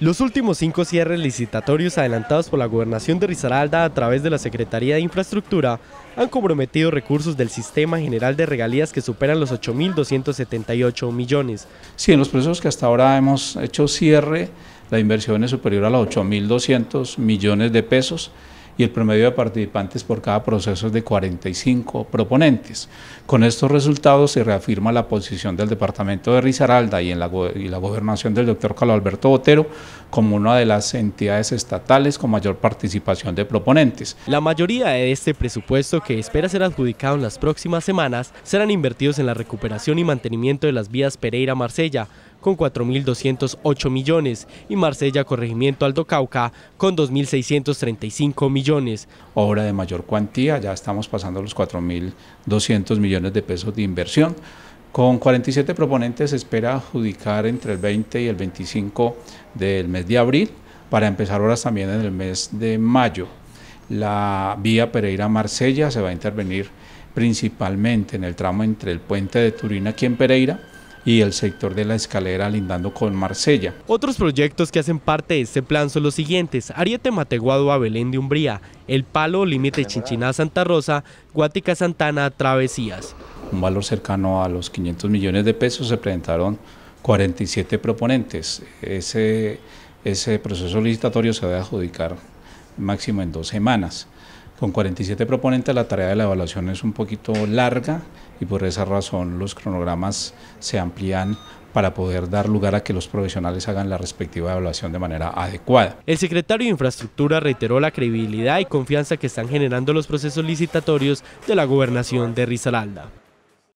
Los últimos cinco cierres licitatorios adelantados por la Gobernación de Risaralda a través de la Secretaría de Infraestructura han comprometido recursos del Sistema General de Regalías que superan los 8.278 millones. Sí, en los procesos que hasta ahora hemos hecho cierre, la inversión es superior a los 8.200 millones de pesos y el promedio de participantes por cada proceso es de 45 proponentes. Con estos resultados se reafirma la posición del departamento de Risaralda y, en la, y la gobernación del doctor Carlos Alberto Botero como una de las entidades estatales con mayor participación de proponentes. La mayoría de este presupuesto que espera ser adjudicado en las próximas semanas serán invertidos en la recuperación y mantenimiento de las vías Pereira-Marsella, con 4.208 millones y Marsella Corregimiento Alto Cauca con 2.635 millones. Obra de mayor cuantía, ya estamos pasando los 4.200 millones de pesos de inversión. Con 47 proponentes se espera adjudicar entre el 20 y el 25 del mes de abril para empezar horas también en el mes de mayo. La vía Pereira-Marsella se va a intervenir principalmente en el tramo entre el puente de Turín aquí en Pereira y el sector de la escalera lindando con Marsella. Otros proyectos que hacen parte de este plan son los siguientes. Ariete Mateguado a Belén de Umbría, El Palo, Límite Chinchiná-Santa Rosa, Guática-Santana, Travesías. Un valor cercano a los 500 millones de pesos se presentaron 47 proponentes. Ese, ese proceso licitatorio se debe adjudicar máximo en dos semanas. Con 47 proponentes la tarea de la evaluación es un poquito larga y por esa razón los cronogramas se amplían para poder dar lugar a que los profesionales hagan la respectiva evaluación de manera adecuada. El secretario de Infraestructura reiteró la credibilidad y confianza que están generando los procesos licitatorios de la gobernación de Risaralda.